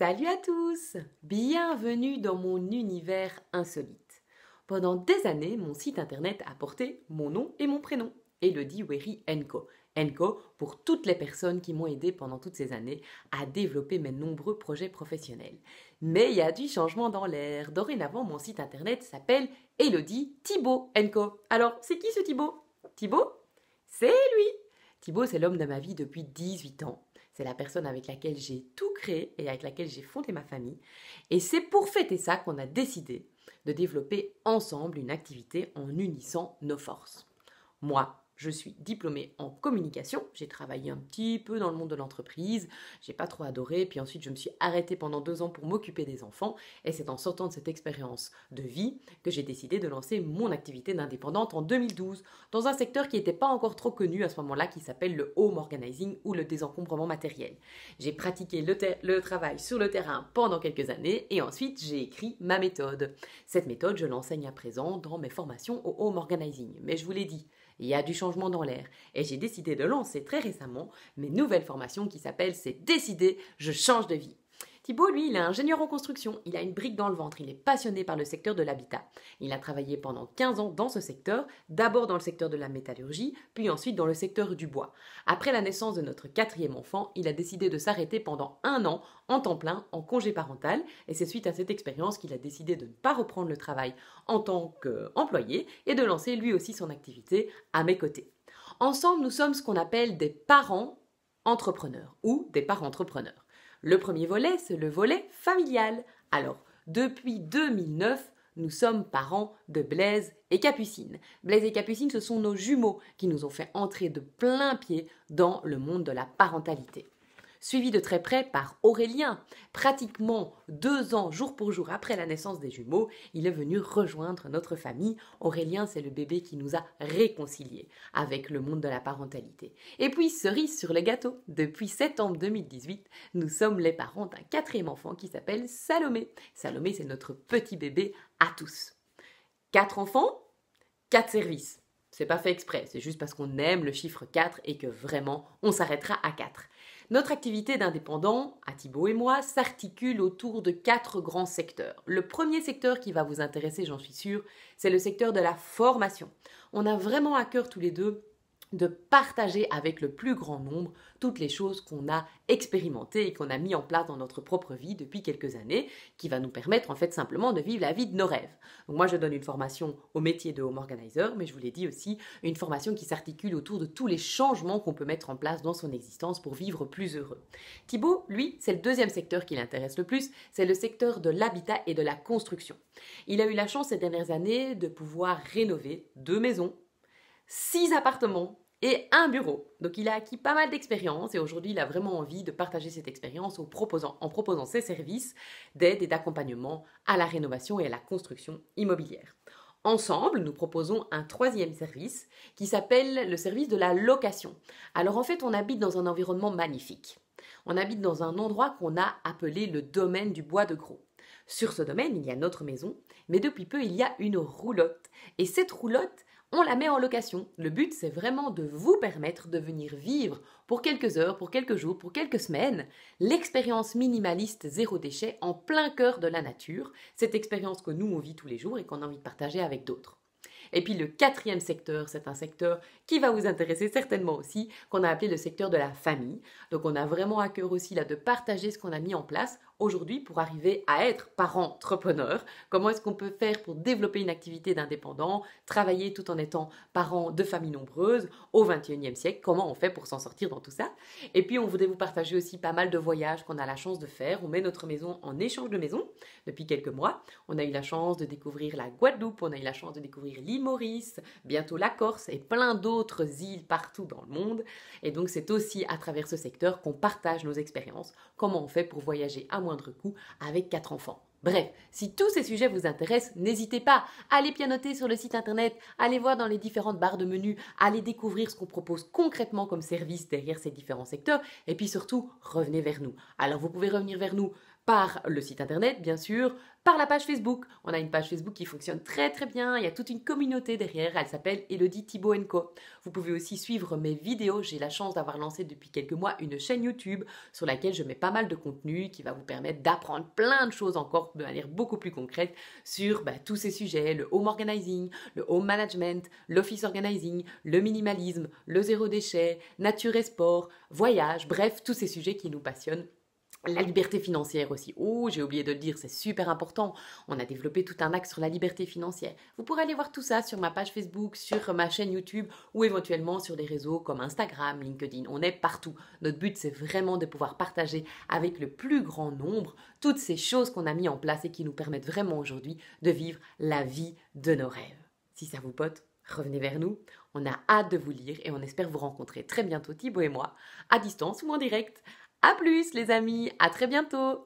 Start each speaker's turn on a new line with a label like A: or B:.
A: Salut à tous Bienvenue dans mon univers insolite. Pendant des années, mon site internet a porté mon nom et mon prénom, Elodie Wery Enco. Enco pour toutes les personnes qui m'ont aidé pendant toutes ces années à développer mes nombreux projets professionnels. Mais il y a du changement dans l'air. Dorénavant, mon site internet s'appelle Elodie Thibault Enco. Alors, c'est qui ce Thibault Thibault C'est lui Thibault, c'est l'homme de ma vie depuis 18 ans. C'est la personne avec laquelle j'ai tout créé et avec laquelle j'ai fondé ma famille. Et c'est pour fêter ça qu'on a décidé de développer ensemble une activité en unissant nos forces. Moi, je suis diplômée en communication. J'ai travaillé un petit peu dans le monde de l'entreprise. J'ai pas trop adoré. Puis ensuite, je me suis arrêtée pendant deux ans pour m'occuper des enfants. Et c'est en sortant de cette expérience de vie que j'ai décidé de lancer mon activité d'indépendante en 2012 dans un secteur qui n'était pas encore trop connu à ce moment-là, qui s'appelle le home organizing ou le désencombrement matériel. J'ai pratiqué le travail sur le terrain pendant quelques années et ensuite j'ai écrit ma méthode. Cette méthode, je l'enseigne à présent dans mes formations au home organizing. Mais je vous l'ai dit, il y a du changement dans l'air. Et j'ai décidé de lancer très récemment mes nouvelles formations qui s'appellent C'est décidé, je change de vie. Thibault, lui, il est ingénieur en construction, il a une brique dans le ventre, il est passionné par le secteur de l'habitat. Il a travaillé pendant 15 ans dans ce secteur, d'abord dans le secteur de la métallurgie, puis ensuite dans le secteur du bois. Après la naissance de notre quatrième enfant, il a décidé de s'arrêter pendant un an en temps plein, en congé parental, et c'est suite à cette expérience qu'il a décidé de ne pas reprendre le travail en tant qu'employé et de lancer lui aussi son activité à mes côtés. Ensemble, nous sommes ce qu'on appelle des parents entrepreneurs ou des parents entrepreneurs. Le premier volet, c'est le volet familial. Alors, depuis 2009, nous sommes parents de Blaise et Capucine. Blaise et Capucine, ce sont nos jumeaux qui nous ont fait entrer de plein pied dans le monde de la parentalité suivi de très près par Aurélien. Pratiquement deux ans, jour pour jour, après la naissance des jumeaux, il est venu rejoindre notre famille. Aurélien, c'est le bébé qui nous a réconciliés avec le monde de la parentalité. Et puis, cerise sur le gâteau, depuis septembre 2018, nous sommes les parents d'un quatrième enfant qui s'appelle Salomé. Salomé, c'est notre petit bébé à tous. Quatre enfants, quatre services. C'est pas fait exprès, c'est juste parce qu'on aime le chiffre 4 et que vraiment on s'arrêtera à 4. Notre activité d'indépendant, à Thibault et moi, s'articule autour de quatre grands secteurs. Le premier secteur qui va vous intéresser, j'en suis sûre, c'est le secteur de la formation. On a vraiment à cœur tous les deux de partager avec le plus grand nombre toutes les choses qu'on a expérimentées et qu'on a mis en place dans notre propre vie depuis quelques années, qui va nous permettre en fait simplement de vivre la vie de nos rêves. Donc moi je donne une formation au métier de home organizer, mais je vous l'ai dit aussi, une formation qui s'articule autour de tous les changements qu'on peut mettre en place dans son existence pour vivre plus heureux. Thibaut, lui, c'est le deuxième secteur qui l'intéresse le plus, c'est le secteur de l'habitat et de la construction. Il a eu la chance ces dernières années de pouvoir rénover deux maisons six appartements et un bureau. Donc il a acquis pas mal d'expérience et aujourd'hui il a vraiment envie de partager cette expérience en proposant, en proposant ses services d'aide et d'accompagnement à la rénovation et à la construction immobilière. Ensemble, nous proposons un troisième service qui s'appelle le service de la location. Alors en fait, on habite dans un environnement magnifique. On habite dans un endroit qu'on a appelé le domaine du bois de gros. Sur ce domaine, il y a notre maison, mais depuis peu, il y a une roulotte. Et cette roulotte, on la met en location. Le but, c'est vraiment de vous permettre de venir vivre pour quelques heures, pour quelques jours, pour quelques semaines, l'expérience minimaliste zéro déchet en plein cœur de la nature, cette expérience que nous, on vit tous les jours et qu'on a envie de partager avec d'autres. Et puis le quatrième secteur, c'est un secteur qui va vous intéresser certainement aussi, qu'on a appelé le secteur de la famille. Donc on a vraiment à cœur aussi là de partager ce qu'on a mis en place Aujourd'hui, pour arriver à être parent entrepreneur, comment est-ce qu'on peut faire pour développer une activité d'indépendant, travailler tout en étant parent de familles nombreuses au 21e siècle Comment on fait pour s'en sortir dans tout ça Et puis, on voudrait vous partager aussi pas mal de voyages qu'on a la chance de faire. On met notre maison en échange de maison depuis quelques mois. On a eu la chance de découvrir la Guadeloupe, on a eu la chance de découvrir l'île Maurice, bientôt la Corse et plein d'autres îles partout dans le monde. Et donc, c'est aussi à travers ce secteur qu'on partage nos expériences, comment on fait pour voyager à coût avec quatre enfants. Bref, si tous ces sujets vous intéressent, n'hésitez pas, à aller pianoter sur le site internet, allez voir dans les différentes barres de menus, allez découvrir ce qu'on propose concrètement comme service derrière ces différents secteurs, et puis surtout, revenez vers nous. Alors vous pouvez revenir vers nous par le site internet, bien sûr, par la page Facebook. On a une page Facebook qui fonctionne très très bien, il y a toute une communauté derrière, elle s'appelle Elodie Thibault Co. Vous pouvez aussi suivre mes vidéos, j'ai la chance d'avoir lancé depuis quelques mois une chaîne YouTube sur laquelle je mets pas mal de contenu qui va vous permettre d'apprendre plein de choses encore de manière beaucoup plus concrète sur bah, tous ces sujets, le home organizing, le home management, l'office organizing, le minimalisme, le zéro déchet, nature et sport, voyage, bref, tous ces sujets qui nous passionnent la liberté financière aussi. Oh, j'ai oublié de le dire, c'est super important. On a développé tout un axe sur la liberté financière. Vous pourrez aller voir tout ça sur ma page Facebook, sur ma chaîne YouTube ou éventuellement sur des réseaux comme Instagram, LinkedIn. On est partout. Notre but, c'est vraiment de pouvoir partager avec le plus grand nombre toutes ces choses qu'on a mises en place et qui nous permettent vraiment aujourd'hui de vivre la vie de nos rêves. Si ça vous pote, revenez vers nous. On a hâte de vous lire et on espère vous rencontrer très bientôt, Thibaut et moi, à distance ou en direct. À plus les amis, à très bientôt